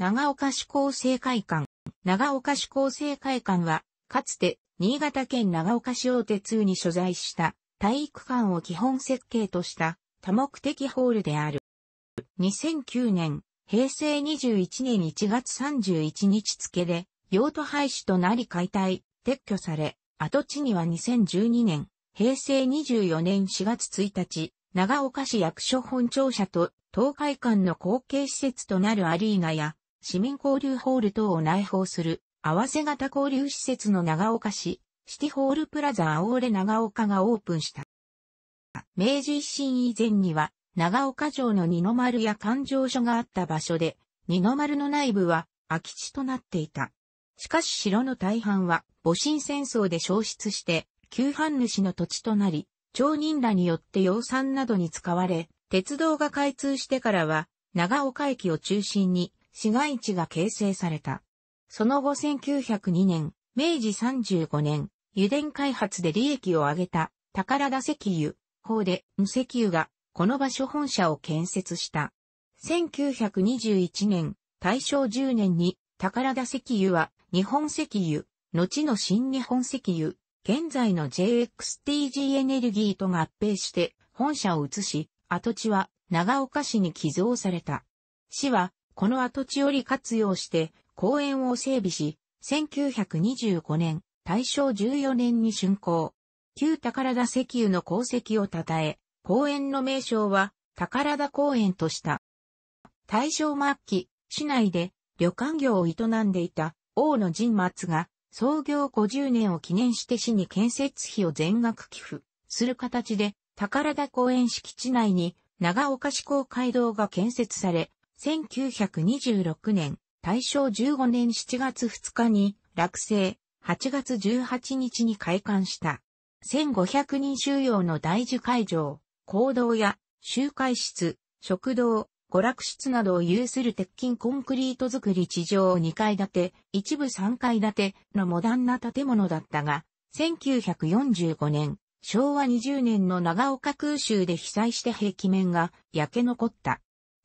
長岡市厚生会館。長岡市厚生会館は、かつて、新潟県長岡市大手2に所在した体育館を基本設計とした多目的ホールである。2009年、平成21年1月31日付で、用途廃止となり解体、撤去され、跡地には2012年、平成24年4月1日、長岡市役所本庁舎と東海館の後継施設となるアリーナや、市民交流ホール等を内包する、合わせ型交流施設の長岡市、シティホールプラザアオーレ長岡がオープンした。明治維新以前には、長岡城の二の丸や環状所があった場所で、二の丸の内部は空き地となっていた。しかし城の大半は、戊辰戦争で焼失して、旧藩主の土地となり、町人らによって養蚕などに使われ、鉄道が開通してからは、長岡駅を中心に、市街地が形成された。その後1902年、明治35年、油田開発で利益を上げた宝田石油、法で無石油がこの場所本社を建設した。1921年、大正10年に宝田石油は日本石油、後の新日本石油、現在の JXTG エネルギーと合併して本社を移し、跡地は長岡市に寄贈された。市はこの跡地より活用して公園を整備し、1925年、大正14年に竣工。旧宝田石油の功績を称え、公園の名称は宝田公園とした。大正末期、市内で旅館業を営んでいた王の陣松が創業50年を記念して市に建設費を全額寄付する形で宝田公園敷地内に長岡市公会堂が建設され、1926年、大正15年7月2日に落成、8月18日に開館した。1500人収容の大樹会場、行動や集会室、食堂、娯楽室などを有する鉄筋コンクリート造り地上2階建て、一部3階建てのモダンな建物だったが、1945年、昭和20年の長岡空襲で被災して壁面が焼け残った。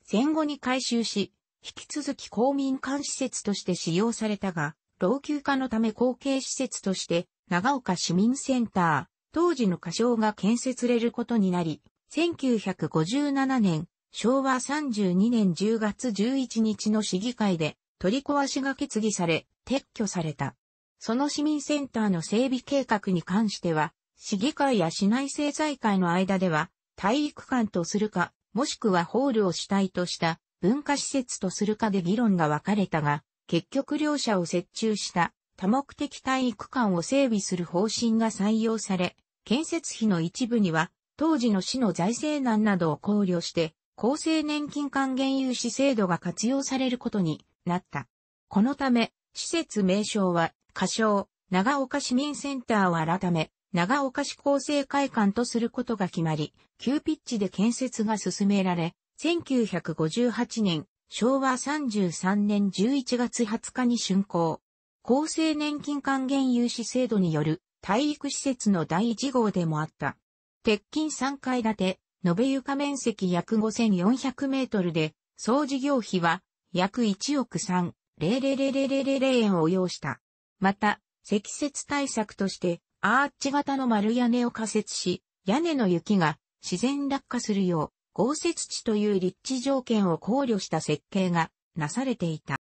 戦後に改修し、引き続き公民館施設として使用されたが、老朽化のため後継施設として、長岡市民センター、当時の歌唱が建設れることになり、1957年、昭和32年10月11日の市議会で取り壊しが決議され、撤去された。その市民センターの整備計画に関しては、市議会や市内政財界の間では、体育館とするか、もしくはホールを主体とした文化施設とするかで議論が分かれたが、結局両者を折衷した多目的体育館を整備する方針が採用され、建設費の一部には当時の市の財政難などを考慮して、厚生年金還元融資制度が活用されることになった。このため、施設名称は、仮称、長岡市民センターを改め、長岡市厚生会館とすることが決まり、急ピッチで建設が進められ、1958年、昭和33年11月20日に竣工。厚生年金還元融資制度による体育施設の第一号でもあった。鉄筋3階建て、延べ床面積約5400メートルで、総事業費は約1億3、000円を要した。また、積雪対策として、アーチ型の丸屋根を仮設し、屋根の雪が自然落下するよう、豪雪地という立地条件を考慮した設計がなされていた。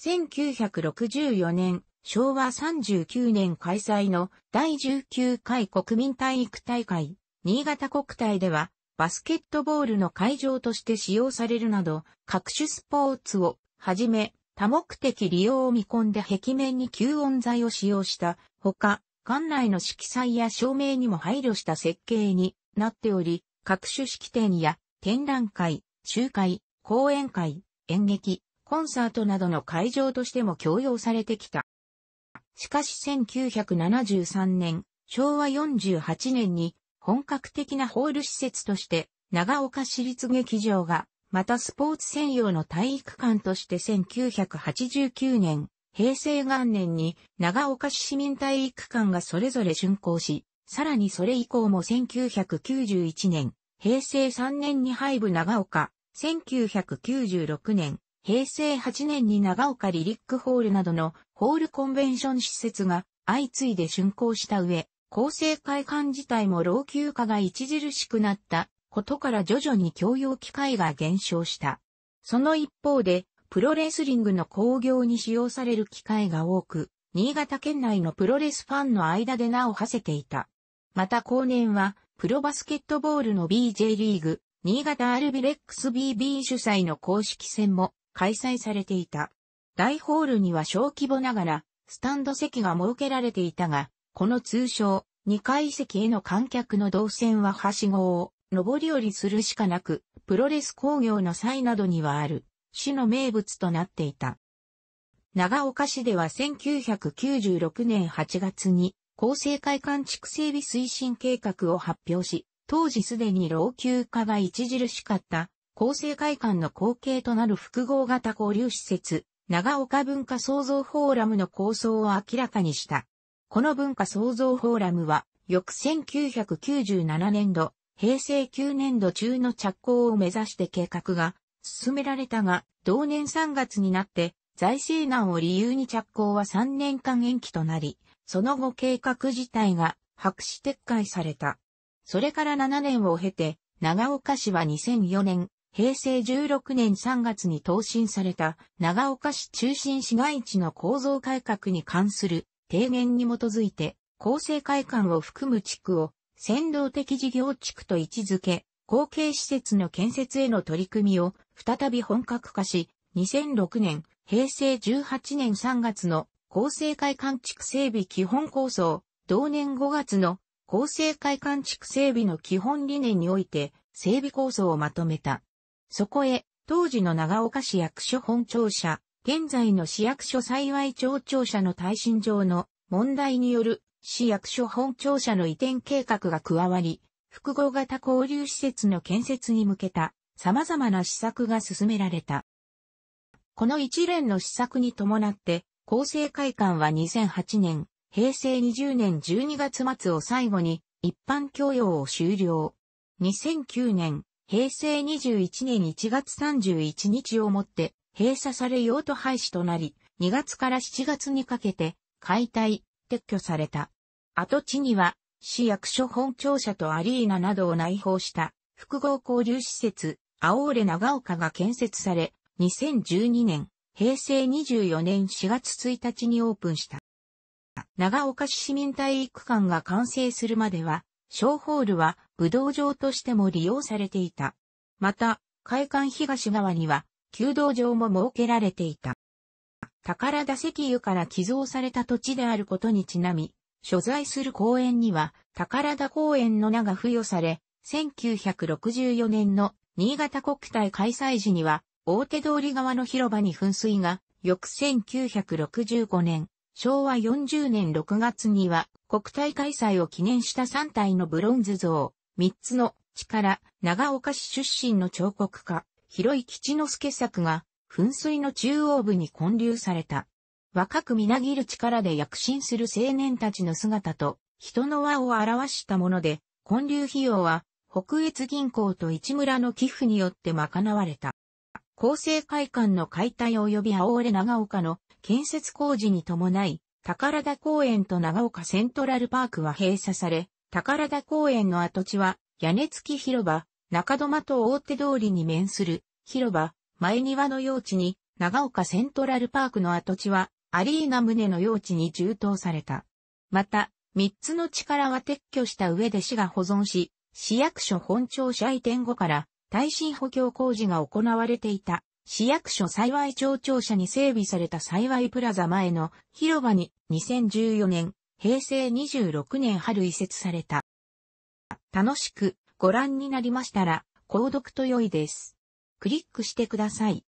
1964年、昭和39年開催の第19回国民体育大会、新潟国体では、バスケットボールの会場として使用されるなど、各種スポーツをはじめ、多目的利用を見込んで壁面に吸音材を使用したほか、館内の色彩や照明にも配慮した設計になっており、各種式典や展覧会、集会、講演会、演劇、コンサートなどの会場としても共用されてきた。しかし1973年、昭和48年に本格的なホール施設として長岡市立劇場がまたスポーツ専用の体育館として1989年、平成元年に長岡市市民体育館がそれぞれ竣工し、さらにそれ以降も1991年、平成3年に廃部長岡、1996年、平成8年に長岡リリックホールなどのホールコンベンション施設が相次いで竣工した上、厚生会館自体も老朽化が著しくなったことから徐々に共用機会が減少した。その一方で、プロレスリングの興行に使用される機会が多く、新潟県内のプロレスファンの間で名を馳せていた。また後年は、プロバスケットボールの BJ リーグ、新潟アルビレックス BB 主催の公式戦も開催されていた。大ホールには小規模ながら、スタンド席が設けられていたが、この通称、2階席への観客の動線ははしごを上り下りするしかなく、プロレス工業の際などにはある、市の名物となっていた。長岡市では1996年8月に、厚生会館地区整備推進計画を発表し、当時すでに老朽化が著しかった、厚生会館の後継となる複合型交流施設、長岡文化創造フォーラムの構想を明らかにした。この文化創造フォーラムは、翌1997年度、平成9年度中の着工を目指して計画が進められたが、同年3月になって財政難を理由に着工は3年間延期となり、その後計画自体が白紙撤回された。それから7年を経て、長岡市は2004年、平成16年3月に答申された長岡市中心市街地の構造改革に関する提言に基づいて、構成会館を含む地区を先導的事業地区と位置づけ、後継施設の建設への取り組みを再び本格化し、2006年、平成18年3月の厚生会館地区整備基本構想、同年5月の厚生会館地区整備の基本理念において整備構想をまとめた。そこへ、当時の長岡市役所本庁舎、現在の市役所幸い町庁舎の耐震上の問題による市役所本庁舎の移転計画が加わり、複合型交流施設の建設に向けた様々な施策が進められた。この一連の施策に伴って、厚生会館は2008年、平成20年12月末を最後に一般供用を終了。2009年、平成21年1月31日をもって閉鎖され用途廃止となり、2月から7月にかけて解体、撤去された。跡地には、市役所本庁舎とアリーナなどを内包した複合交流施設、アオーレ長岡が建設され、2012年、平成24年4月1日にオープンした。長岡市市民体育館が完成するまでは、小ホールは武道場としても利用されていた。また、会館東側には、弓道場も設けられていた。宝田石油から寄贈された土地であることにちなみ、所在する公園には、宝田公園の名が付与され、1964年の新潟国体開催時には、大手通り側の広場に噴水が、翌1965年、昭和40年6月には、国体開催を記念した3体のブロンズ像、3つの力、長岡市出身の彫刻家、広井吉之助作が、噴水の中央部に建立された。若くみなぎる力で躍進する青年たちの姿と、人の輪を表したもので、建立費用は、北越銀行と市村の寄付によって賄われた。厚生会館の解体及び青れ長岡の建設工事に伴い、宝田公園と長岡セントラルパークは閉鎖され、宝田公園の跡地は屋根付き広場、中戸間と大手通りに面する広場、前庭の用地に、長岡セントラルパークの跡地は、アリーナ棟の用地に充当された。また、三つの力は撤去した上で市が保存し、市役所本庁舎移転後から耐震補強工事が行われていた市役所幸い庁庁舎に整備された幸いプラザ前の広場に2014年、平成26年春移設された。楽しくご覧になりましたら、購読と良いです。クリックしてください。